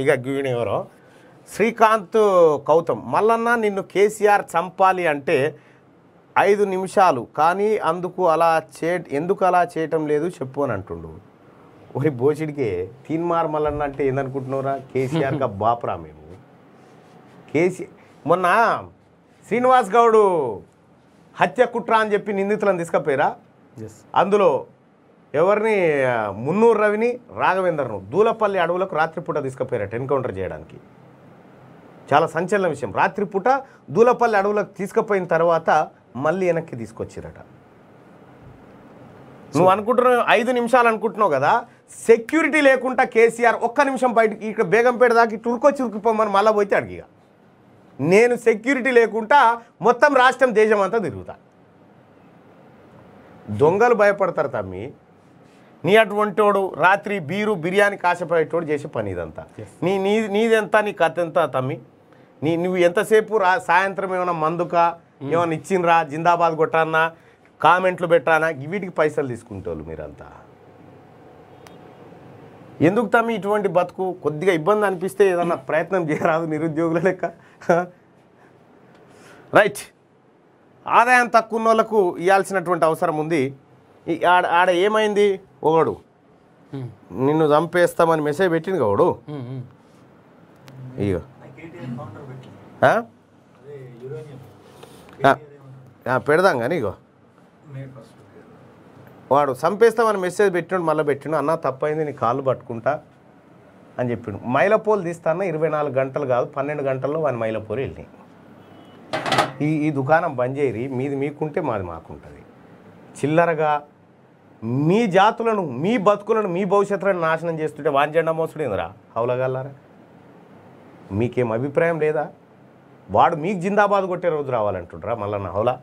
ఇక గ్యూన్ ఎవరో శ్రీకాంత్ కౌతం మల్లన్న నిన్ను కేసీఆర్ చంపాలి అంటే ఐదు నిమిషాలు కానీ అందుకు అలా చే ఎందుకు అలా చేయటం లేదు చెప్పు అని అంటుండు ఒరి బోసిడికే తీన్మార్ మల్లన్న అంటే ఏందనుకుంటున్నారా కేసీఆర్గా బాపురా మేము కేసీ మొన్న శ్రీనివాస్ గౌడు హత్య కుట్ర అని చెప్పి నిందితులను తీసుకపోయారా అందులో ఎవరిని మున్నూరు రవిని రాఘవేందర్ను దూలపల్లి అడవులకు రాత్రిపూట తీసుకుపోయారట ఎన్కౌంటర్ చేయడానికి చాలా సంచలన విషయం రాత్రిపూట దూలపల్లి అడవులకు తీసుకుపోయిన తర్వాత మళ్ళీ వెనక్కి తీసుకొచ్చిరట నువ్వు అనుకుంటున్నావు ఐదు నిమిషాలు అనుకుంటున్నావు కదా సెక్యూరిటీ లేకుండా కేసీఆర్ ఒక్క నిమిషం బయటకి ఇక్కడ బేగంపేట దాకా టుర్కో చిరుకుపోమని మళ్ళీ పోతే అడిగి నేను సెక్యూరిటీ లేకుండా మొత్తం రాష్ట్రం దేశం అంతా తిరుగుతా దొంగలు భయపడతారు తమ్మి నీ అటువంటివాడు రాత్రి బీరు బిర్యానీ కాసపోయేటోడు చేసే పని ఇదంతా నీ నీ నీదెంత నీ కథ ఎంత తమ్మి నీ నువ్వు ఎంతసేపు రా సాయంత్రం ఏమైనా మందుక hmm. ఏమైనా ఇచ్చిండ్రా జిందాబాద్ కొట్టానా కామెంట్లు పెట్టానా వీటికి పైసలు తీసుకుంటారు మీరంతా ఎందుకు తమ్మి ఇటువంటి బతుకు కొద్దిగా ఇబ్బంది అనిపిస్తే ఏదన్నా ప్రయత్నం చేయరాదు నిరుద్యోగుల లెక్క రైట్ ఆదాయం తక్కువ వాళ్ళకు ఇవ్వాల్సినటువంటి అవసరం ఉంది ఆడ ఆడ ఏమైంది ఒకడు నిన్ను చంపేస్తామని మెసేజ్ పెట్టింది కావడు ఇక పెడదాం కానీ ఇగో వాడు చంపేస్తామని మెసేజ్ పెట్టినాడు మళ్ళీ పెట్టిన అన్న తప్పైంది నీ కాళ్ళు పట్టుకుంటా అని చెప్పిండు మైలపోలు అన్న ఇరవై నాలుగు గంటలు కాదు పన్నెండు గంటల్లో వాని మైలపూరు వెళ్ళినాయి ఈ ఈ దుకాణం బంద్ చేయరి మీది మీకుంటే మాది మాకుంటుంది చిల్లరగా మీ జాతులను మీ బతుకులను మీ భవిష్యత్తులను నాశనం చేస్తుంటే వాంజెండా మోసుడేందిరా హౌలగల్లారా మీకేం అభిప్రాయం లేదా వాడు మీకు జిందాబాద్ కొట్టే రోజు రావాలంటుండ్రా మళ్ళా నా హౌలా